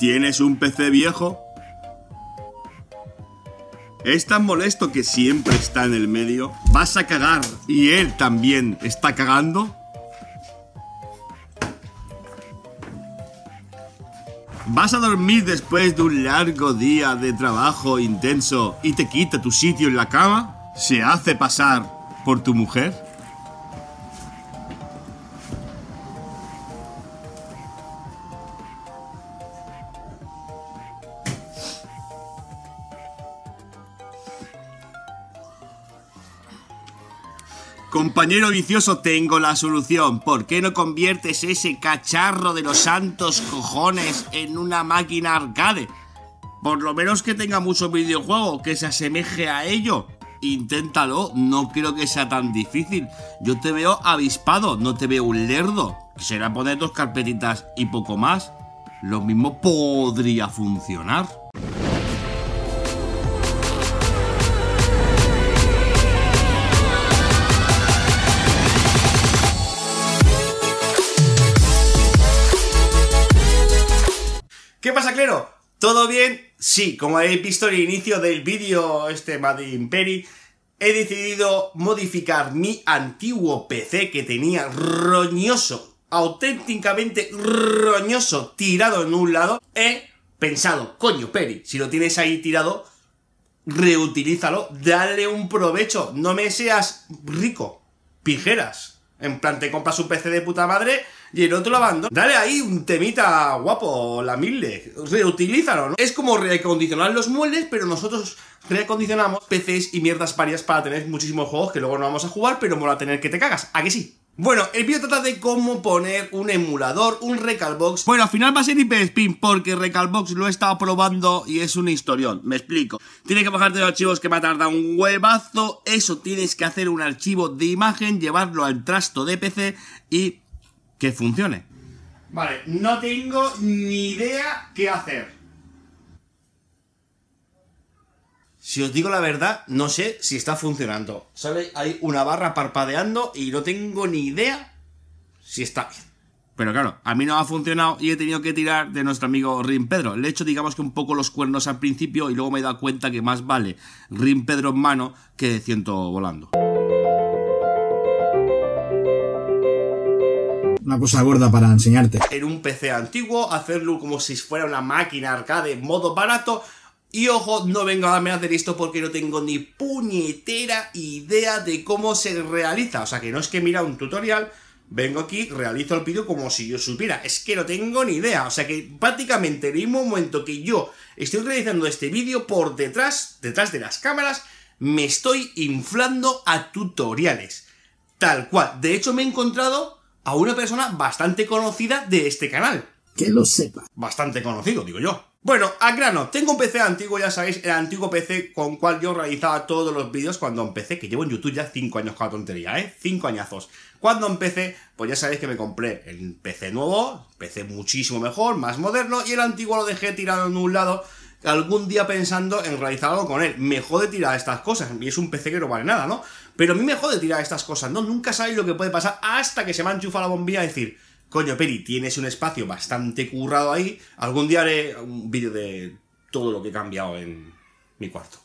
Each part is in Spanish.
¿Tienes un PC viejo? ¿Es tan molesto que siempre está en el medio? ¿Vas a cagar y él también está cagando? ¿Vas a dormir después de un largo día de trabajo intenso y te quita tu sitio en la cama? ¿Se hace pasar por tu mujer? Compañero vicioso, tengo la solución. ¿Por qué no conviertes ese cacharro de los santos cojones en una máquina arcade? Por lo menos que tenga mucho videojuego, que se asemeje a ello. Inténtalo, no creo que sea tan difícil. Yo te veo avispado, no te veo un lerdo. Será poner dos carpetitas y poco más. Lo mismo podría funcionar. ¿Todo bien? Sí, como habéis visto en el inicio del vídeo este Madrid Peri, he decidido modificar mi antiguo PC que tenía roñoso, auténticamente roñoso, tirado en un lado. He pensado, coño Peri, si lo tienes ahí tirado, reutilízalo, dale un provecho, no me seas rico, pijeras. En plan, te compras un PC de puta madre y el otro lavando, dale ahí un temita guapo, la mille, reutilízalo, ¿no? Es como recondicionar los muebles, pero nosotros recondicionamos PCs y mierdas varias para tener muchísimos juegos que luego no vamos a jugar, pero mola tener que te cagas, ¿a que sí? Bueno, el vídeo trata de cómo poner un emulador, un Recalbox. Bueno, al final va a ser IP Spin porque Recalbox lo he estado probando y es un historión. Me explico. Tienes que bajarte los archivos que me ha tardado un huevazo. Eso tienes que hacer un archivo de imagen, llevarlo al trasto de PC y que funcione. Vale, no tengo ni idea qué hacer. Si os digo la verdad, no sé si está funcionando. ¿Sabéis? Hay una barra parpadeando y no tengo ni idea si está bien. Pero claro, a mí no ha funcionado y he tenido que tirar de nuestro amigo Rin Pedro. Le he hecho, digamos que un poco los cuernos al principio y luego me he dado cuenta que más vale Rin Pedro en mano que ciento volando. una cosa gorda para enseñarte. En un PC antiguo, hacerlo como si fuera una máquina arcade modo barato. Y ojo, no vengo a hacer esto porque no tengo ni puñetera idea de cómo se realiza. O sea, que no es que mira un tutorial, vengo aquí, realizo el vídeo como si yo supiera. Es que no tengo ni idea. O sea que prácticamente en el momento que yo estoy realizando este vídeo, por detrás, detrás de las cámaras, me estoy inflando a tutoriales. Tal cual. De hecho, me he encontrado a una persona bastante conocida de este canal. Que lo sepa. Bastante conocido, digo yo. Bueno, a grano, tengo un PC antiguo, ya sabéis, el antiguo PC con cual yo realizaba todos los vídeos cuando empecé, que llevo en YouTube ya 5 años con la tontería, ¿eh? 5 añazos. Cuando empecé, pues ya sabéis que me compré el PC nuevo, PC muchísimo mejor, más moderno, y el antiguo lo dejé tirado en un lado, algún día pensando en realizar algo con él. Me jode tirar estas cosas, y es un PC que no vale nada, ¿no? Pero a mí me jode tirar estas cosas, ¿no? Nunca sabéis lo que puede pasar hasta que se me enchufa la bombilla y decir, coño, Peri, tienes un espacio bastante currado ahí. Algún día haré un vídeo de todo lo que he cambiado en mi cuarto.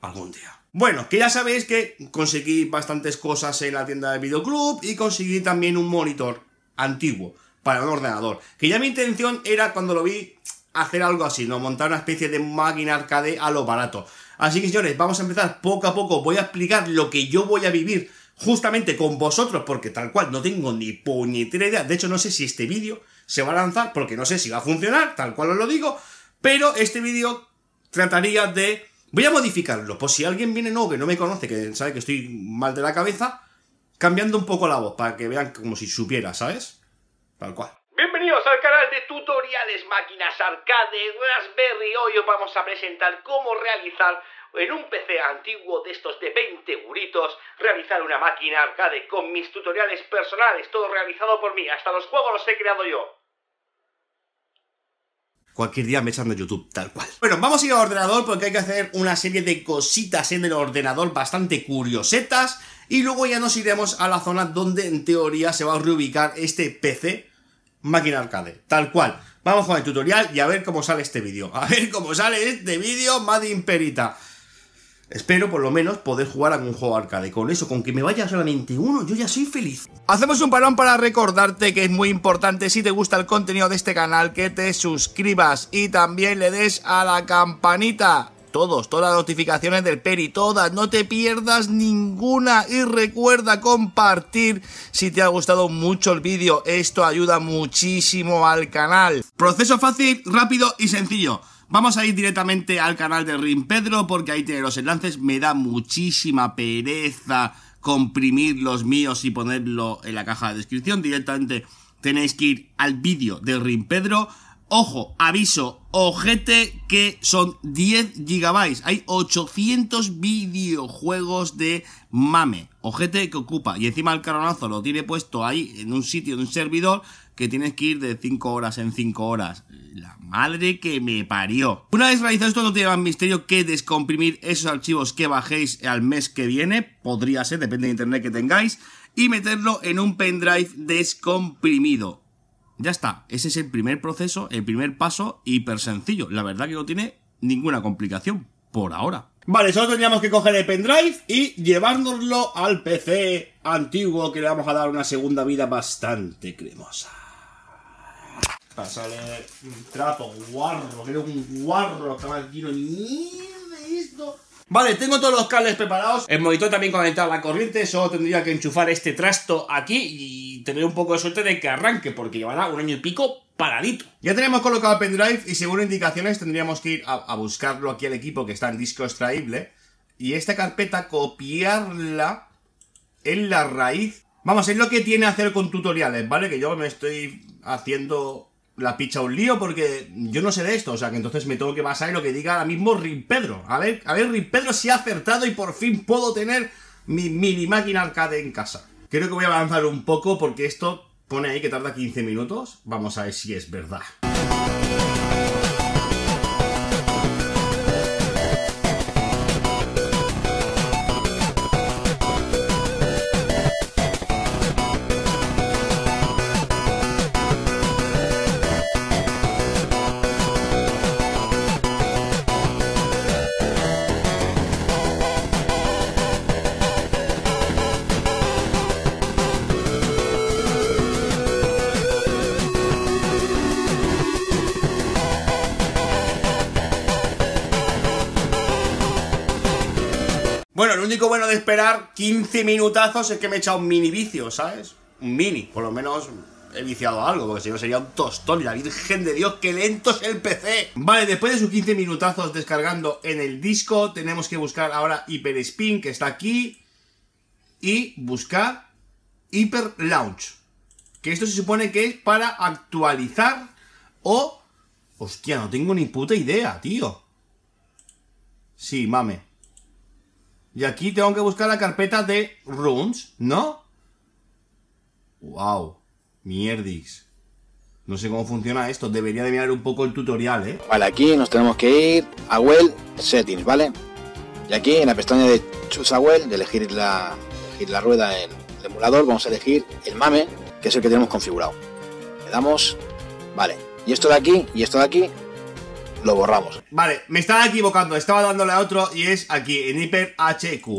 Algún día. Bueno, que ya sabéis que conseguí bastantes cosas en la tienda de Videoclub y conseguí también un monitor antiguo para un ordenador. Que ya mi intención era cuando lo vi hacer algo así, ¿no? Montar una especie de máquina arcade a lo barato. Así que señores, vamos a empezar poco a poco. Voy a explicar lo que yo voy a vivir justamente con vosotros, porque tal cual no tengo ni puñetera idea. De hecho, no sé si este vídeo se va a lanzar, porque no sé si va a funcionar, tal cual os lo digo. Pero este vídeo trataría de... Voy a modificarlo, por si alguien viene nuevo que no me conoce, que sabe que estoy mal de la cabeza, cambiando un poco la voz, para que vean como si supiera, ¿sabes? Tal cual. Bienvenidos al canal de tutoriales, máquinas, arcade, Raspberry. Hoy os vamos a presentar cómo realizar en un PC antiguo de estos de 20 euritos, realizar una máquina arcade con mis tutoriales personales, todo realizado por mí. Hasta los juegos los he creado yo. Cualquier día me echan de YouTube, tal cual. Bueno, vamos a ir al ordenador porque hay que hacer una serie de cositas en el ordenador bastante curiosetas. Y luego ya nos iremos a la zona donde en teoría se va a reubicar este PC máquina arcade, tal cual. Vamos con el tutorial y a ver cómo sale este vídeo. A ver cómo sale este vídeo, madimperita Imperita. Espero por lo menos poder jugar algún juego arcade. Con eso, con que me vaya solamente uno, yo ya soy feliz. Hacemos un parón para recordarte que es muy importante si te gusta el contenido de este canal que te suscribas y también le des a la campanita todos, todas las notificaciones del Peri, todas, no te pierdas ninguna y recuerda compartir si te ha gustado mucho el vídeo, esto ayuda muchísimo al canal. Proceso fácil, rápido y sencillo. Vamos a ir directamente al canal de Rin Pedro porque ahí tiene los enlaces, me da muchísima pereza comprimir los míos y ponerlo en la caja de descripción directamente tenéis que ir al vídeo de Rin Pedro, Ojo, aviso, ojete que son 10 gigabytes. Hay 800 videojuegos de mame. Ojete que ocupa. Y encima el caronazo lo tiene puesto ahí en un sitio, en un servidor, que tienes que ir de 5 horas en 5 horas. La madre que me parió. Una vez realizado esto, no tiene más misterio que descomprimir esos archivos que bajéis al mes que viene. Podría ser, depende de internet que tengáis. Y meterlo en un pendrive descomprimido ya está, ese es el primer proceso, el primer paso hiper sencillo. La verdad que no tiene ninguna complicación, por ahora. Vale, solo tendríamos que coger el pendrive y llevárnoslo al PC antiguo que le vamos a dar una segunda vida bastante cremosa. Pasarle un trapo, guarro, que era un guarro que lleno de esto. Vale, tengo todos los cables preparados. El monitor también conectado a la corriente. Solo tendría que enchufar este trasto aquí y tener un poco de suerte de que arranque, porque llevará un año y pico paradito. Ya tenemos colocado el pendrive y según indicaciones tendríamos que ir a, a buscarlo aquí al equipo que está en disco extraíble. Y esta carpeta copiarla en la raíz. Vamos, es lo que tiene hacer con tutoriales, ¿vale? Que yo me estoy haciendo la picha un lío porque yo no sé de esto, o sea que entonces me tengo que basar en lo que diga ahora mismo Rin Pedro. A ver, a ver, Rin Pedro si ha acertado y por fin puedo tener mi mini máquina arcade en casa. Creo que voy a avanzar un poco porque esto pone ahí que tarda 15 minutos. Vamos a ver si es verdad. único bueno de esperar 15 minutazos es que me he echado un mini vicio, ¿sabes? Un mini, por lo menos he viciado algo, porque si no sería un tostón. Y la virgen de Dios, qué lento es el PC. Vale, después de sus 15 minutazos descargando en el disco, tenemos que buscar ahora Spin, que está aquí. Y buscar Hyper Launch. Que esto se supone que es para actualizar o... Hostia, no tengo ni puta idea, tío. Sí, mame. Y aquí tengo que buscar la carpeta de runes, ¿no? ¡Wow! Mierdix. No sé cómo funciona esto. Debería de mirar un poco el tutorial, ¿eh? Vale, aquí nos tenemos que ir a Well Settings, ¿vale? Y aquí en la pestaña de Choose Well, de elegir la, elegir la rueda en el emulador, vamos a elegir el MAME, que es el que tenemos configurado. Le damos, vale, y esto de aquí y esto de aquí lo borramos. Vale, me estaba equivocando, estaba dándole a otro y es aquí, en Hyper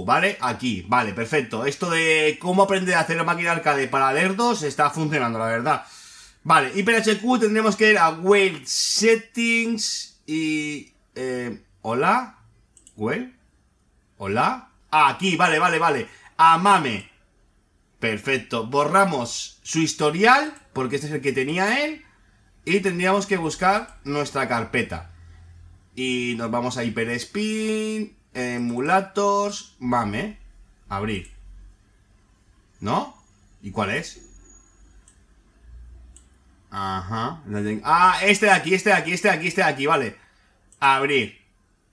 ¿vale? Aquí, vale, perfecto. Esto de cómo aprender a hacer la máquina arcade para lerdos está funcionando, la verdad. Vale, Hyper HQ tendremos que ir a Whale Settings y... Eh, ¿Hola? ¿Whale? ¿Hola? Ah, aquí, vale, vale, vale. Amame. Perfecto, borramos su historial, porque este es el que tenía él. Y tendríamos que buscar nuestra carpeta. Y nos vamos a Hyperspin, Emulators, MAME. Abrir. ¿No? ¿Y cuál es? Ajá. Ah, este de aquí, este de aquí, este de aquí, este de aquí, vale. Abrir.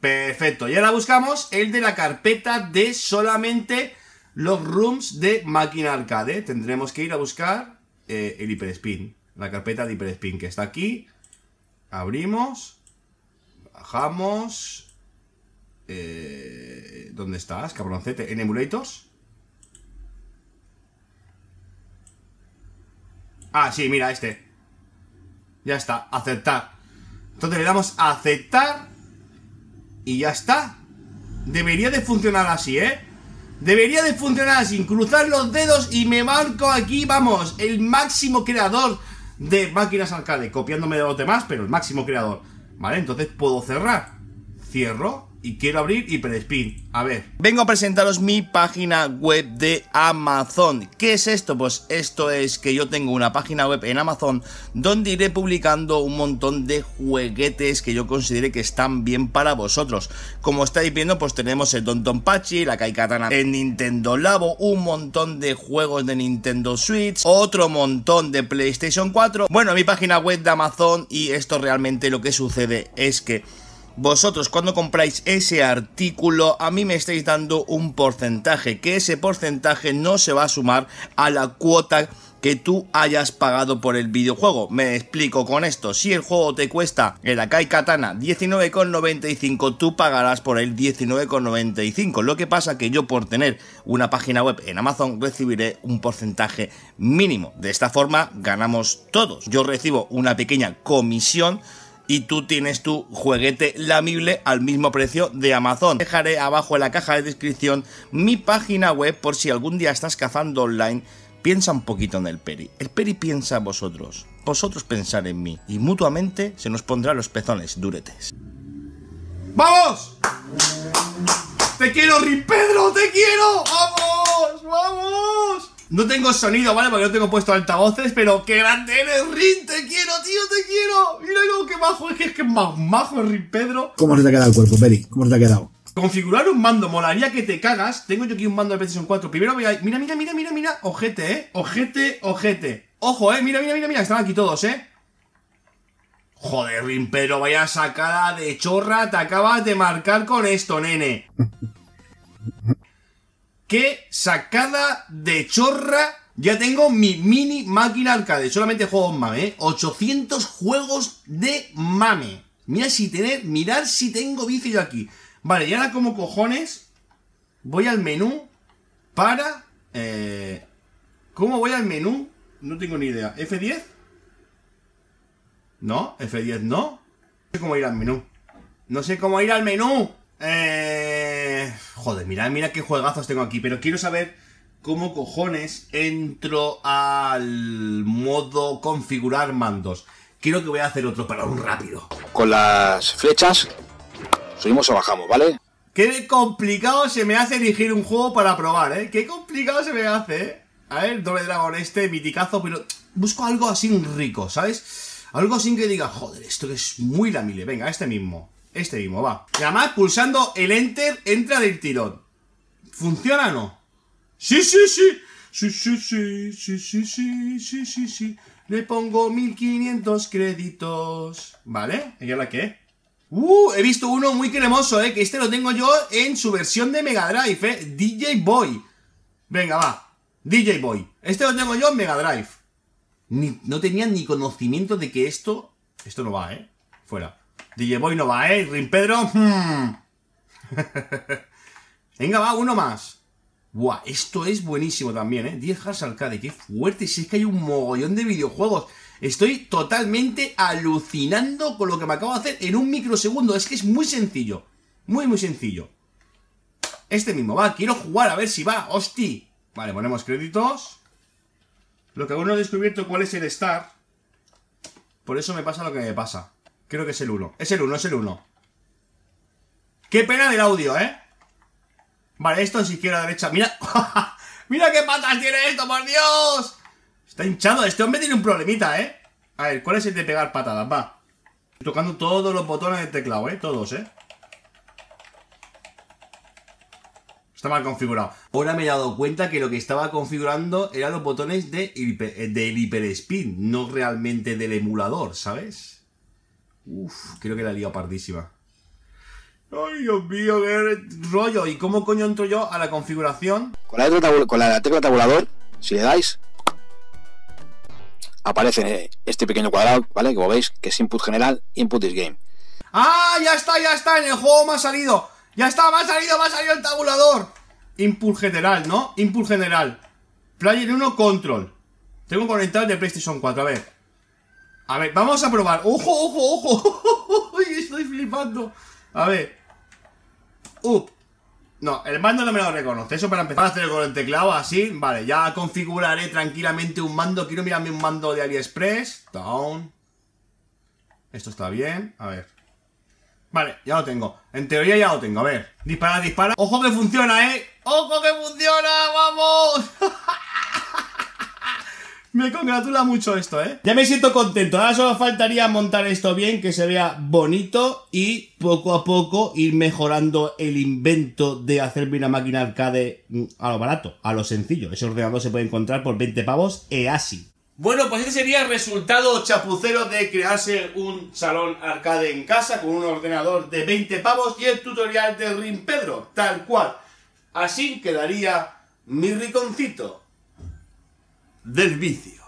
Perfecto. Y ahora buscamos el de la carpeta de solamente los rooms de máquina arcade. Tendremos que ir a buscar eh, el el spin la carpeta de Hyperspin que está aquí. Abrimos, bajamos. Eh, ¿Dónde estás, cabroncete? En emulators. Ah, sí, mira, este. Ya está, aceptar. Entonces le damos a aceptar y ya está. Debería de funcionar así, ¿eh? Debería de funcionar así cruzar los dedos y me marco aquí, vamos, el máximo creador de máquinas alcalde, copiándome de los demás, pero el máximo creador. ¿Vale? Entonces puedo cerrar. Cierro y quiero abrir Hyperspin. A ver. Vengo a presentaros mi página web de Amazon. ¿Qué es esto? Pues esto es que yo tengo una página web en Amazon donde iré publicando un montón de juguetes que yo considere que están bien para vosotros. Como estáis viendo, pues tenemos el Don Pachi, la Katana, en Nintendo Labo, un montón de juegos de Nintendo Switch, otro montón de PlayStation 4. Bueno, mi página web de Amazon y esto realmente lo que sucede es que vosotros cuando compráis ese artículo a mí me estáis dando un porcentaje, que ese porcentaje no se va a sumar a la cuota que tú hayas pagado por el videojuego. Me explico con esto, si el juego te cuesta el Akai Katana 19,95, tú pagarás por el 19,95. Lo que pasa que yo por tener una página web en Amazon recibiré un porcentaje mínimo. De esta forma ganamos todos. Yo recibo una pequeña comisión y tú tienes tu juguete lamible al mismo precio de Amazon. Dejaré abajo en la caja de descripción mi página web por si algún día estás cazando online. Piensa un poquito en el Peri. El Peri piensa en vosotros, vosotros pensar en mí y mutuamente se nos pondrá los pezones duretes. ¡Vamos! ¡Te quiero, Ripedro! ¡Te quiero! ¡Vamos! ¡Vamos! No tengo sonido, ¿vale? Porque no tengo puesto altavoces, pero qué grande eres, Rin, te quiero, tío, te quiero. Mira lo que majo, es que es que más majo, Rin Pedro. ¿Cómo se te ha quedado el cuerpo, Peri? ¿Cómo se te ha quedado? Configurar un mando, molaría que te cagas. Tengo yo aquí un mando de PlayStation 4. Primero voy a. Mira, mira, mira, mira, mira. Ojete, eh. Ojete, ojete. Ojo, eh. Mira, mira, mira, mira. Están aquí todos, eh. Joder, Rin Pedro, vaya sacada de chorra. Te acabas de marcar con esto, nene. sacada de chorra. Ya tengo mi mini máquina arcade. Solamente juegos mame, 800 ¿eh? juegos de mame. Mira si tener, mirar si tengo bici yo aquí. Vale, y ahora como cojones voy al menú para... Eh, ¿Cómo voy al menú? No tengo ni idea. ¿F10? No, F10 no. No sé cómo ir al menú. No sé cómo ir al menú. Eh joder, mira, mira qué juegazos tengo aquí, pero quiero saber cómo cojones entro al modo configurar mandos. Quiero que voy a hacer otro para un rápido. Con las flechas subimos o bajamos, ¿vale? Qué complicado se me hace elegir un juego para probar, ¿eh? Qué complicado se me hace, ¿eh? A ver, doble dragón este, miticazo, pero busco algo así rico, ¿sabes? Algo así que diga, joder, esto es muy la mile. Venga, este mismo. Este mismo, va. Y además, pulsando el Enter, entra del tirón. ¿Funciona o no? Sí, sí, sí. Sí, sí, sí, sí, sí, sí, sí, sí, sí. Le pongo 1500 créditos. ¿Vale? ¿Y ahora qué? Uh, he visto uno muy cremoso, eh. Que este lo tengo yo en su versión de Mega Drive, eh. DJ Boy. Venga, va. DJ Boy. Este lo tengo yo en Mega Drive. no tenía ni conocimiento de que esto... Esto no va, eh. Fuera. DJ Boy no va, ¿eh? Rin Pedro. Hmm. Venga, va, uno más. Buah, esto es buenísimo también, ¿eh? 10 Hars Arcade, qué fuerte. Si es que hay un mogollón de videojuegos. Estoy totalmente alucinando con lo que me acabo de hacer en un microsegundo. Es que es muy sencillo. Muy, muy sencillo. Este mismo, va, quiero jugar, a ver si va. Hosti. Vale, ponemos créditos. Lo que aún no he descubierto cuál es el Star. Por eso me pasa lo que me pasa. Creo que es el 1. Es el 1, es el 1. Qué pena del audio, ¿eh? Vale, esto es izquierda, derecha. Mira. ¡Mira qué patas tiene esto, por Dios! Está hinchado. Este hombre tiene un problemita, ¿eh? A ver, ¿cuál es el de pegar patadas? Va. Estoy tocando todos los botones del teclado, ¿eh? Todos, ¿eh? Está mal configurado. Ahora me he dado cuenta que lo que estaba configurando eran los botones de hiper, spin, no realmente del emulador, ¿sabes? Uf, creo que la he liado pardísima. Ay, Dios mío, qué rollo. ¿Y cómo coño entro yo a la configuración? Con la, tecla, tabulador, si le dais, aparece este pequeño cuadrado, ¿vale? Como veis, que es input general, input is game. ¡Ah! Ya está, ya está, en el juego me ha salido. Ya está, me ha salido, me ha salido el tabulador. Input general, ¿no? Input general. Player 1 control. Tengo conectado el de PlayStation 4, a ver. A ver, vamos a probar. ¡Ojo, ojo, ojo! Estoy flipando. A ver. Up. Uh. No, el mando no me lo reconoce. Eso para empezar a hacer con el teclado así. Vale, ya configuraré tranquilamente un mando. Quiero mirarme un mando de AliExpress. Down. Esto está bien. A ver. Vale, ya lo tengo. En teoría ya lo tengo. A ver. Dispara, dispara. ¡Ojo que funciona, eh! ¡Ojo que funciona! ¡Vamos! Me congratula mucho esto, ¿eh? Ya me siento contento. Ahora solo faltaría montar esto bien, que se vea bonito y poco a poco ir mejorando el invento de hacerme una máquina arcade mm, a lo barato, a lo sencillo. Ese ordenador se puede encontrar por 20 pavos e así Bueno, pues ese sería el resultado chapucero de crearse un salón arcade en casa con un ordenador de 20 pavos y el tutorial de Rin Pedro, tal cual. Así quedaría mi riconcito del vicio.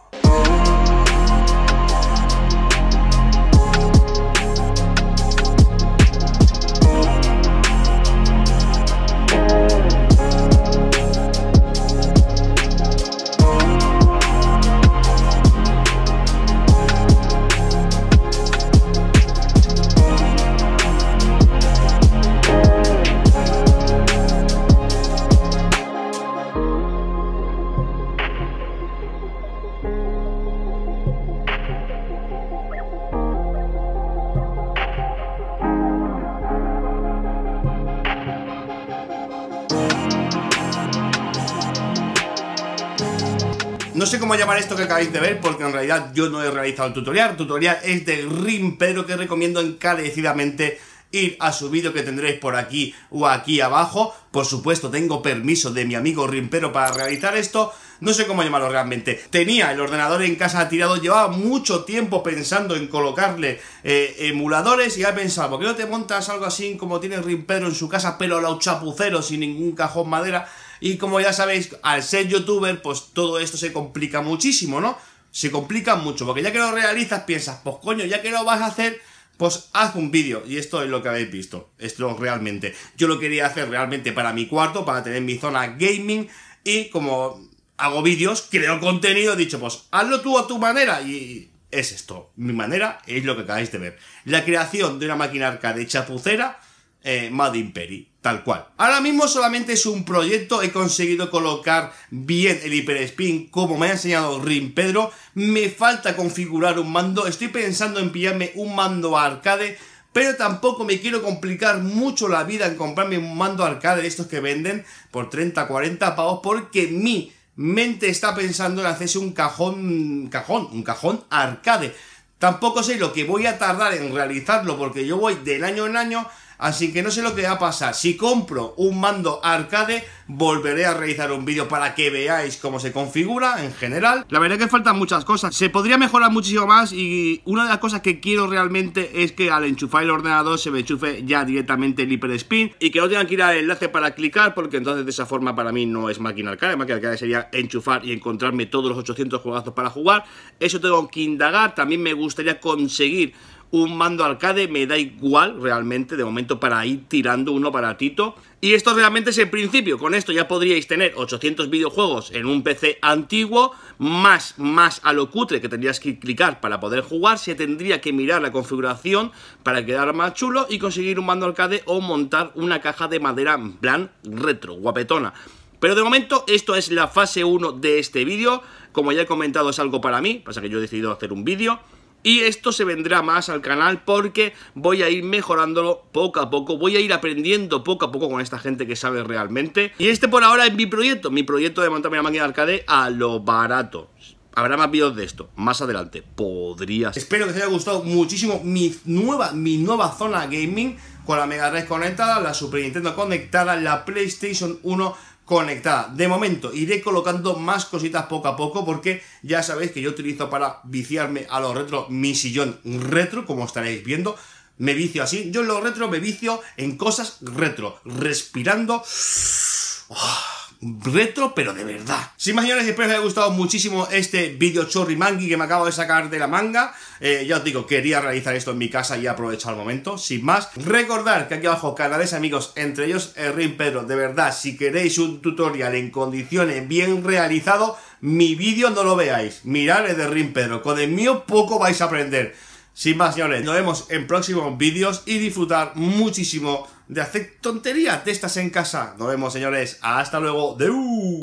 No sé cómo llamar esto que acabáis de ver, porque en realidad yo no he realizado el tutorial. El tutorial es de Rimpero que recomiendo encarecidamente ir a su vídeo que tendréis por aquí o aquí abajo. Por supuesto, tengo permiso de mi amigo Rimpero para realizar esto. No sé cómo llamarlo realmente. Tenía el ordenador en casa tirado, llevaba mucho tiempo pensando en colocarle eh, emuladores y ha pensado, ¿por qué no te montas algo así como tiene Rimpero en su casa, pero a los chapuceros sin ningún cajón madera? Y como ya sabéis, al ser youtuber, pues todo esto se complica muchísimo, ¿no? Se complica mucho, porque ya que lo realizas, piensas, pues coño, ya que lo vas a hacer, pues haz un vídeo. Y esto es lo que habéis visto. Esto realmente. Yo lo quería hacer realmente para mi cuarto, para tener mi zona gaming. Y como hago vídeos, creo contenido, he dicho, pues hazlo tú a tu manera. Y es esto. Mi manera es lo que acabáis de ver. La creación de una máquina arcade chapucera, eh, Mad tal cual. Ahora mismo solamente es un proyecto, he conseguido colocar bien el spin como me ha enseñado Rin Pedro, me falta configurar un mando, estoy pensando en pillarme un mando arcade, pero tampoco me quiero complicar mucho la vida en comprarme un mando arcade de estos que venden por 30, 40 pavos, porque mi mente está pensando en hacerse un cajón, cajón, un cajón arcade. Tampoco sé lo que voy a tardar en realizarlo, porque yo voy del año en año Así que no sé lo que va a pasar. Si compro un mando arcade, volveré a realizar un vídeo para que veáis cómo se configura en general. La verdad es que faltan muchas cosas. Se podría mejorar muchísimo más y una de las cosas que quiero realmente es que al enchufar el ordenador se me enchufe ya directamente el spin y que no tengan que ir al enlace para clicar porque entonces de esa forma para mí no es máquina arcade. Máquina arcade sería enchufar y encontrarme todos los 800 juegazos para jugar. Eso tengo que indagar. También me gustaría conseguir un mando arcade, me da igual realmente, de momento para ir tirando uno baratito. Y esto realmente es el principio, con esto ya podríais tener 800 videojuegos en un PC antiguo, más, más a lo cutre que tendrías que clicar para poder jugar, se tendría que mirar la configuración para quedar más chulo y conseguir un mando arcade o montar una caja de madera en plan retro, guapetona. Pero de momento esto es la fase 1 de este vídeo, como ya he comentado es algo para mí, pasa que yo he decidido hacer un vídeo, y esto se vendrá más al canal porque voy a ir mejorándolo poco a poco, voy a ir aprendiendo poco a poco con esta gente que sabe realmente. Y este por ahora es mi proyecto, mi proyecto de montarme la máquina arcade a lo barato. Habrá más vídeos de esto, más adelante, podrías. Espero que os haya gustado muchísimo mi nueva, mi nueva zona gaming con la Mega Drive conectada, la Super Nintendo conectada, la PlayStation 1 conectada. De momento iré colocando más cositas poco a poco porque ya sabéis que yo utilizo para viciarme a lo retro mi sillón retro, como estaréis viendo. Me vicio así, yo en lo retro me vicio en cosas retro, respirando... Ah retro, pero de verdad. Sin más señores, espero que os haya gustado muchísimo este vídeo chorri que me acabo de sacar de la manga. Eh, ya os digo, quería realizar esto en mi casa y aprovechar el momento. Sin más, recordar que aquí abajo canales amigos, entre ellos el Rin Pedro. De verdad, si queréis un tutorial en condiciones bien realizado, mi vídeo no lo veáis. Mirad el de Rin Pedro. Con el mío poco vais a aprender. Sin más, señores, nos vemos en próximos vídeos y disfrutar muchísimo de hacer tonterías de estas en casa. Nos vemos, señores. Hasta luego. ¡Deu!